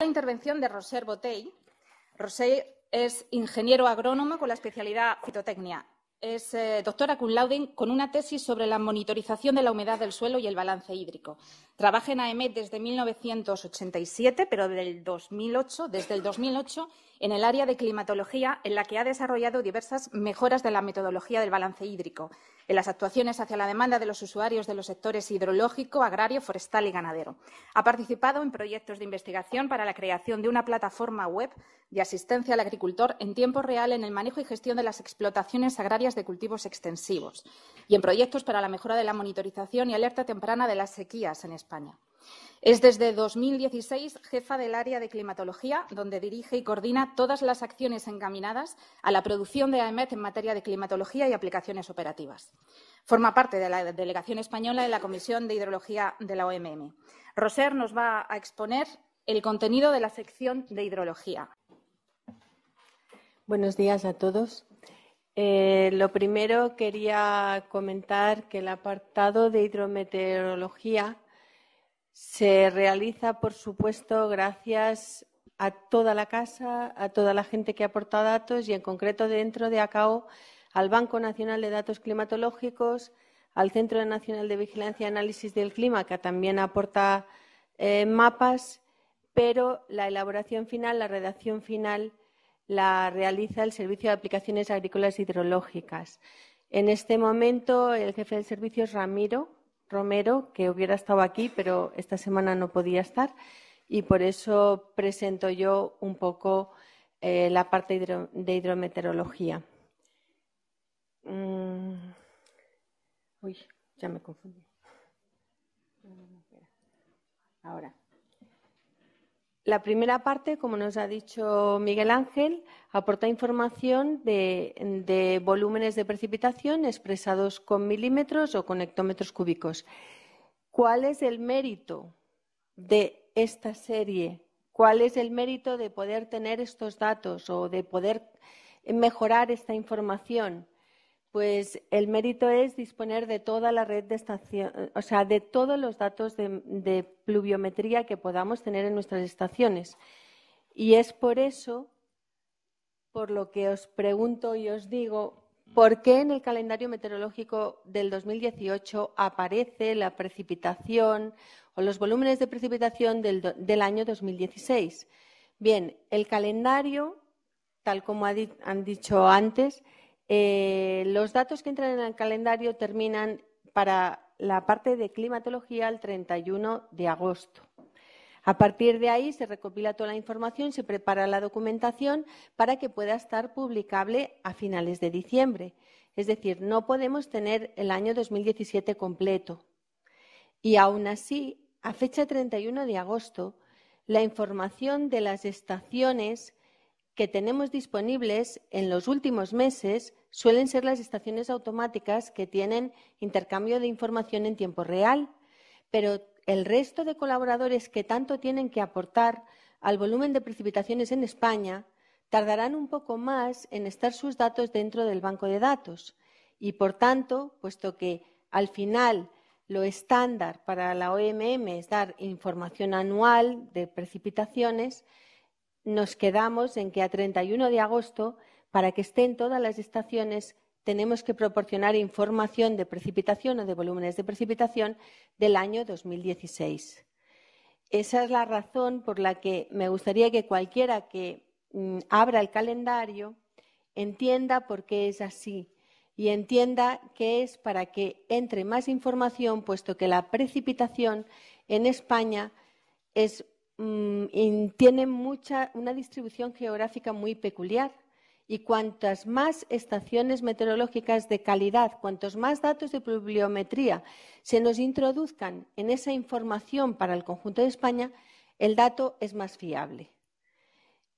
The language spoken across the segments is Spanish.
la intervención de Roser Botell. Roser es ingeniero agrónomo con la especialidad fitotecnia. Es eh, doctora cum laude con una tesis sobre la monitorización de la humedad del suelo y el balance hídrico. Trabaja en AEMET desde 1987, pero del 2008, desde el 2008 en el área de climatología, en la que ha desarrollado diversas mejoras de la metodología del balance hídrico, en las actuaciones hacia la demanda de los usuarios de los sectores hidrológico, agrario, forestal y ganadero. Ha participado en proyectos de investigación para la creación de una plataforma web de asistencia al agricultor en tiempo real en el manejo y gestión de las explotaciones agrarias de cultivos extensivos y en proyectos para la mejora de la monitorización y alerta temprana de las sequías en España. Es desde 2016 jefa del área de climatología, donde dirige y coordina todas las acciones encaminadas a la producción de AEMET en materia de climatología y aplicaciones operativas. Forma parte de la delegación española de la Comisión de Hidrología de la OMM. Roser nos va a exponer el contenido de la sección de hidrología. Buenos días a todos. Eh, lo primero quería comentar que el apartado de hidrometeorología se realiza, por supuesto, gracias a toda la casa, a toda la gente que aporta datos y, en concreto, dentro de ACAO, al Banco Nacional de Datos Climatológicos, al Centro Nacional de Vigilancia y Análisis del Clima, que también aporta eh, mapas, pero la elaboración final, la redacción final, la realiza el Servicio de Aplicaciones Agrícolas Hidrológicas. En este momento, el jefe del servicio es Ramiro, Romero, que hubiera estado aquí, pero esta semana no podía estar. Y por eso presento yo un poco eh, la parte de hidrometeorología. Mm. Uy, ya me confundí. Ahora. La primera parte, como nos ha dicho Miguel Ángel, aporta información de, volúmenes de precipitación expresados con milímetros o con hectómetros cúbicos. ¿Cuál es el mérito de esta serie? ¿Cuál es el mérito de poder tener estos datos o de poder mejorar esta información? Pues el mérito es disponer de toda la red de estación, eh, o sea, de todos los datos de, pluviometría que podamos tener en nuestras estaciones. Y es por eso, por lo que os pregunto y os digo, mm. ¿por qué en el calendario meteorológico del 2018 aparece la precipitación o los volúmenes de precipitación del año 2016? Bien, el calendario, tal como han dicho antes, eh, los datos que entran en el calendario terminan para la parte de climatología el 31 de agosto. A partir de ahí se recopila toda la información, se prepara la documentación para que pueda estar publicable a finales de diciembre. Es decir, no podemos tener el año 2017 completo. Y aún así, a fecha 31 de agosto, la información de las estaciones que tenemos disponibles en los últimos meses suelen ser las estaciones automáticas que tienen intercambio de información en tiempo real, pero el resto de colaboradores que tanto tienen que aportar al volumen de precipitaciones en España tardarán un poco más en estar sus datos dentro del banco de datos y, por tanto, puesto que al final lo estándar para la OMM es dar información anual de precipitaciones, nos quedamos en que a 31 de agosto, para que estén todas las estaciones, tenemos que proporcionar información de precipitación o de volúmenes de precipitación del año 2016. Esa es la razón por la que me gustaría que cualquiera que mm, abra el calendario entienda por qué es así y entienda que es para que entre más información, puesto que la precipitación en España es tienen mm, tiene mucha, una distribución geográfica muy peculiar. Y cuantas más estaciones meteorológicas de calidad, cuantos más datos de bibliometría se nos introduzcan en esa información para el conjunto de España, el dato es más fiable.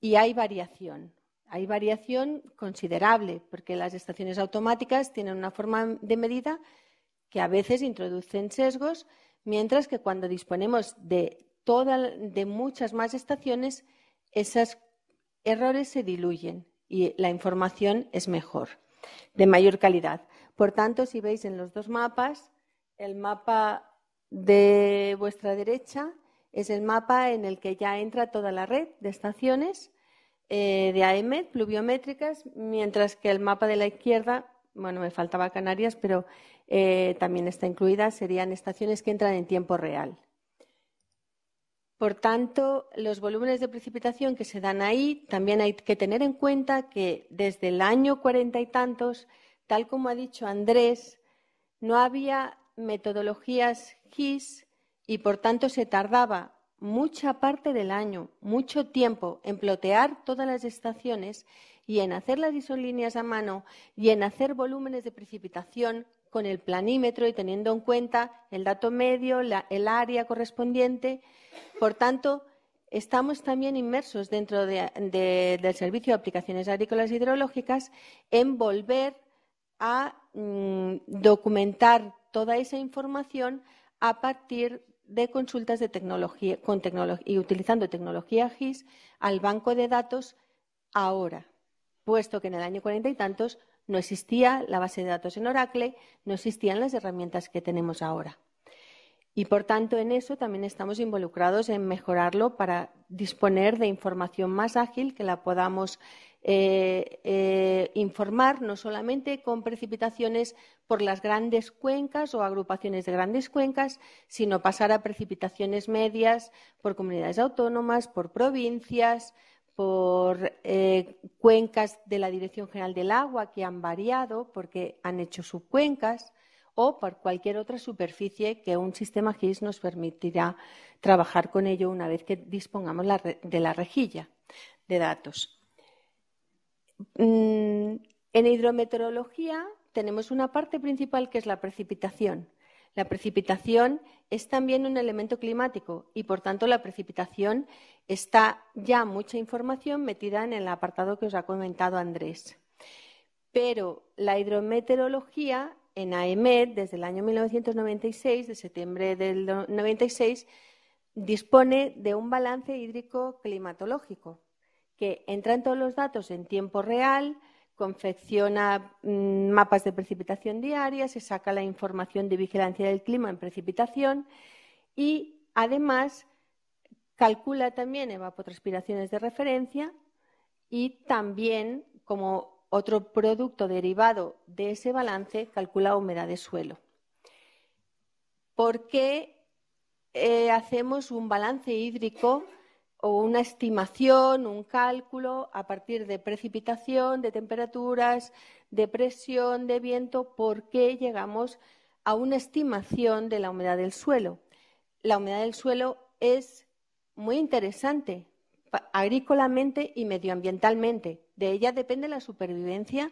Y hay variación. Hay variación considerable, porque las estaciones automáticas tienen una forma de medida que a veces introducen sesgos, mientras que cuando disponemos de de muchas más estaciones, esos errores se diluyen y la información es mejor, de mayor calidad. Por tanto, si veis en los dos mapas, el mapa de vuestra derecha es el mapa en el que ya entra toda la red de estaciones eh, de AEMET, pluviométricas, mientras que el mapa de la izquierda, bueno, me faltaba Canarias, pero eh, también está incluida, serían estaciones que entran en tiempo real. Por tanto, los volúmenes de precipitación que se dan ahí, también hay que tener en cuenta que desde el año cuarenta y tantos, tal como ha dicho Andrés, no había metodologías GIS y por tanto se tardaba mucha parte del año, mucho tiempo en plotear todas las estaciones y en hacer las isolíneas a mano y en hacer volúmenes de precipitación con el planímetro y teniendo en cuenta el dato medio, el área correspondiente. Por tanto, estamos también inmersos dentro del servicio de aplicaciones agrícolas e hidrológicas en volver a mm, documentar toda esa información a partir de consultas de tecnología y utilizando tecnología GIS al banco de datos ahora puesto que en el año cuarenta y tantos no existía la base de datos en Oracle, no existían las herramientas que tenemos ahora. Y por tanto, en eso también estamos involucrados en mejorarlo para disponer de información más ágil que la podamos eh, eh, informar no solamente con precipitaciones por las grandes cuencas o agrupaciones de grandes cuencas, sino pasar a precipitaciones medias por comunidades autónomas, por provincias, por eh, cuencas de la Dirección General del Agua que han variado porque han hecho subcuencas o por cualquier otra superficie que un sistema GIS nos permitirá trabajar con ello una vez que dispongamos de la rejilla de datos. Mm, en hidrometeorología tenemos una parte principal que es la precipitación. La precipitación es también un elemento climático y, por tanto, la precipitación está ya mucha información metida en el apartado que os ha comentado Andrés. Pero la hidrometeorología en AEMED, desde el año 1996, de septiembre del 96, dispone de un balance hídrico climatológico que entra en todos los datos en tiempo real, confecciona mm, mapas de precipitación diaria, se saca la información de vigilancia del clima en precipitación y además calcula también evapotranspiraciones de referencia y también como otro producto derivado de ese balance calcula humedad de suelo. ¿Por qué eh, hacemos un balance hídrico o una estimación, un cálculo a partir de precipitación, de temperaturas, de presión, de viento, por qué llegamos a una estimación de la humedad del suelo. La humedad del suelo es muy interesante agrícolamente y medioambientalmente. De ella depende la supervivencia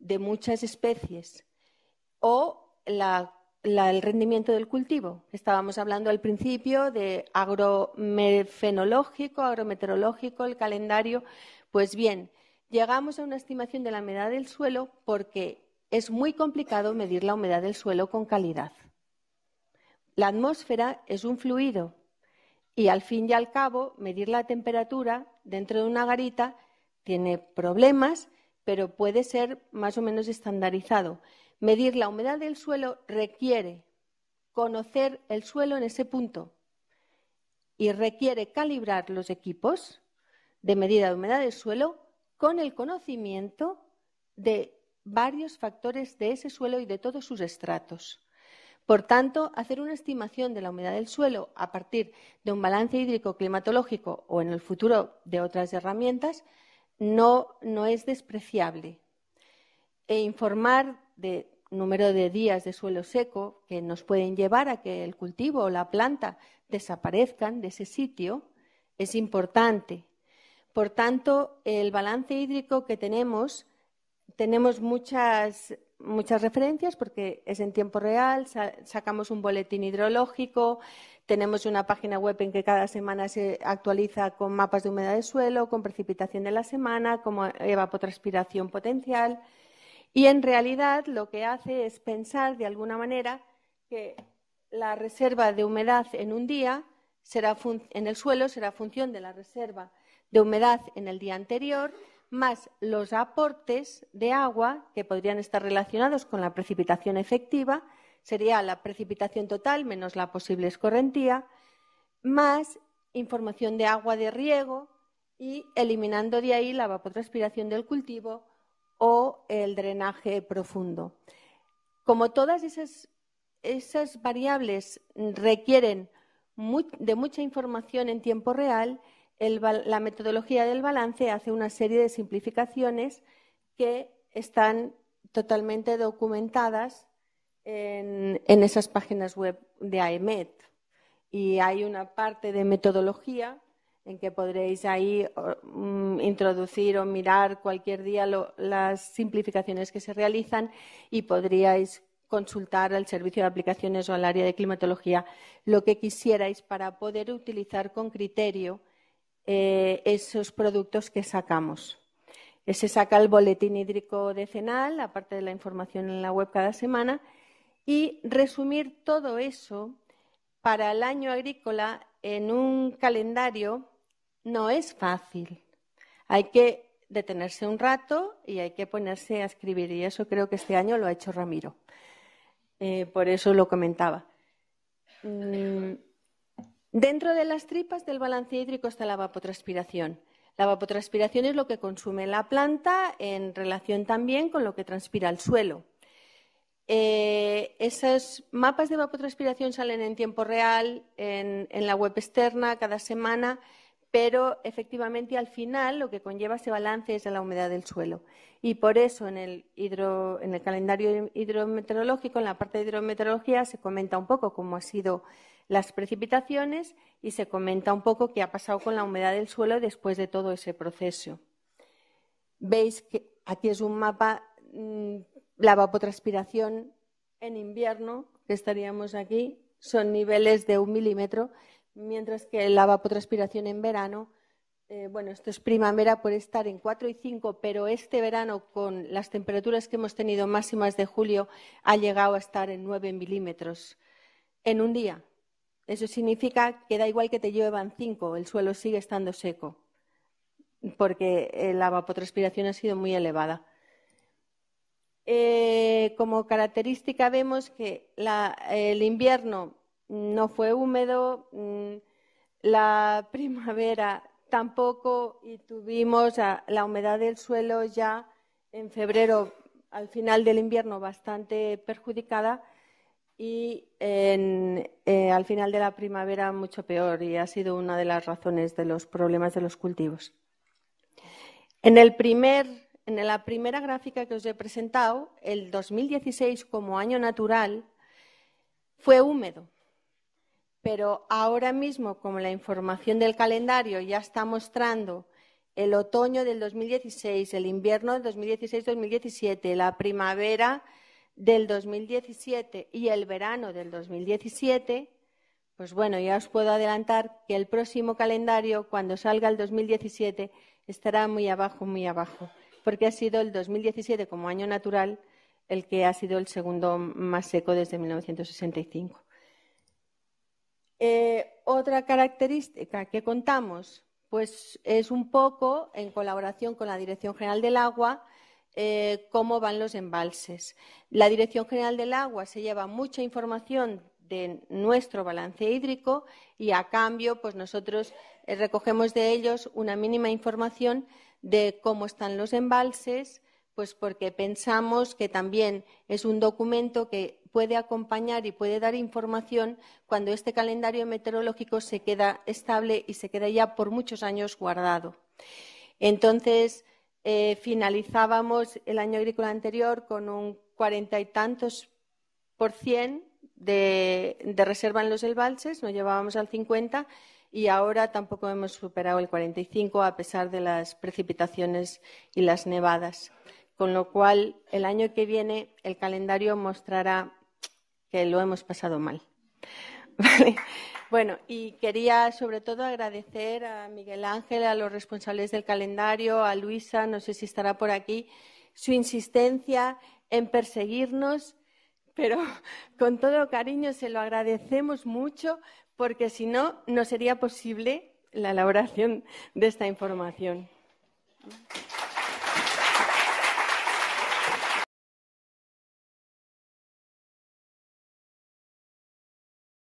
de muchas especies o la el rendimiento del cultivo. Estábamos hablando al principio de agrofenológico, agrometeorológico, el calendario. Pues bien, llegamos a una estimación de la humedad del suelo porque es muy complicado medir la humedad del suelo con calidad. La atmósfera es un fluido y al fin y al cabo medir la temperatura dentro de una garita tiene problemas, pero puede ser más o menos estandarizado. Medir la humedad del suelo requiere conocer el suelo en ese punto y requiere calibrar los equipos de medida de humedad del suelo con el conocimiento de varios factores de ese suelo y de todos sus estratos. Por tanto, hacer una estimación de la humedad del suelo a partir de un balance hídrico climatológico o en el futuro de otras herramientas no, es despreciable. E informar de número de días de suelo seco que nos pueden llevar a que el cultivo o la planta desaparezcan de ese sitio es importante. Por tanto, el balance hídrico que tenemos, tenemos muchas, muchas referencias porque es en tiempo real, sacamos un boletín hidrológico, tenemos una página web en que cada semana se actualiza con mapas de humedad de suelo, con precipitación de la semana, como evapotranspiración potencial. Y en realidad lo que hace es pensar de alguna manera que la reserva de humedad en un día será en el suelo será función de la reserva de humedad en el día anterior más los aportes de agua que podrían estar relacionados con la precipitación efectiva, sería la precipitación total menos la posible escorrentía, más información de agua de riego y eliminando de ahí la evapotranspiración del cultivo, o el drenaje profundo. Como todas esas, variables requieren de mucha información en tiempo real, la metodología del balance hace una serie de simplificaciones que están totalmente documentadas en, en esas páginas web de AEMET. Y hay una parte de metodología en que podréis ahí mm, introducir o mirar cualquier día las simplificaciones que se realizan y podríais consultar al servicio de aplicaciones o al área de climatología lo que quisierais para poder utilizar con criterio eh, esos productos que sacamos. Se saca el boletín hídrico decenal, aparte de la información en la web cada semana, y resumir todo eso para el año agrícola en un calendario no es fácil. Hay que detenerse un rato y hay que ponerse a escribir. Y eso creo que este año lo ha hecho Ramiro. Eh, por eso lo comentaba. Mm, dentro de las tripas del balance hídrico está la vapotranspiración. La vapotranspiración es lo que consume la planta en relación también con lo que transpira el suelo. Eh, esos mapas de vapotranspiración salen en tiempo real en la web externa cada semana pero efectivamente al final lo que conlleva ese balance es la humedad del suelo. Y por eso en el, calendario hidrometeorológico, en la parte de hidrometeorología, se comenta un poco cómo han sido las precipitaciones y se comenta un poco qué ha pasado con la humedad del suelo después de todo ese proceso. Veis que aquí es un mapa, mm, la vapotranspiración en invierno, que estaríamos aquí, son niveles de un milímetro mientras que la vapotranspiración en verano, eh, bueno, esto es primavera, puede estar en 4 y 5, pero este verano, con las temperaturas que hemos tenido máximas de julio, ha llegado a estar en 9 milímetros en un día. Eso significa que da igual que te lluevan 5, el suelo sigue estando seco, porque eh, la vapotranspiración ha sido muy elevada. Eh, como característica vemos que el invierno no fue húmedo. Mm, la primavera tampoco y tuvimos la humedad del suelo ya en febrero, al final del invierno, bastante perjudicada y eh, al final de la primavera mucho peor y ha sido una de las razones de los problemas de los cultivos. En, en la primera gráfica que os he presentado, el 2016 como año natural fue húmedo, pero ahora mismo, como la información del calendario ya está mostrando el otoño del 2016, el invierno del 2016-2017, la primavera del 2017 y el verano del 2017, pues bueno, ya os puedo adelantar que el próximo calendario, cuando salga el 2017, estará muy abajo, muy abajo, porque ha sido el 2017 como año natural el que ha sido el segundo más seco desde 1965. Eh, otra característica que contamos, pues es un poco, en colaboración con la Dirección General del Agua, eh, cómo van los embalses. La Dirección General del Agua se lleva mucha información de nuestro balance hídrico y a cambio, pues nosotros eh, recogemos de ellos una mínima información de cómo están los embalses, pues porque pensamos que también es un documento que puede acompañar y puede dar información cuando este calendario meteorológico se queda estable y se queda ya por muchos años guardado. Entonces, eh, finalizábamos el año agrícola anterior con un cuarenta y tantos por cien de, reserva en los elbalses, nos llevábamos al 50 y ahora tampoco hemos superado el 45 a pesar de las precipitaciones y las nevadas. Con lo cual, el año que viene el calendario mostrará que lo hemos pasado mal. Bueno, y quería sobre todo agradecer a Miguel Ángel, a los responsables del calendario, a Luisa, no sé si estará por aquí, su insistencia en perseguirnos, pero con todo cariño se lo agradecemos mucho porque si no, no sería posible la elaboración de esta información.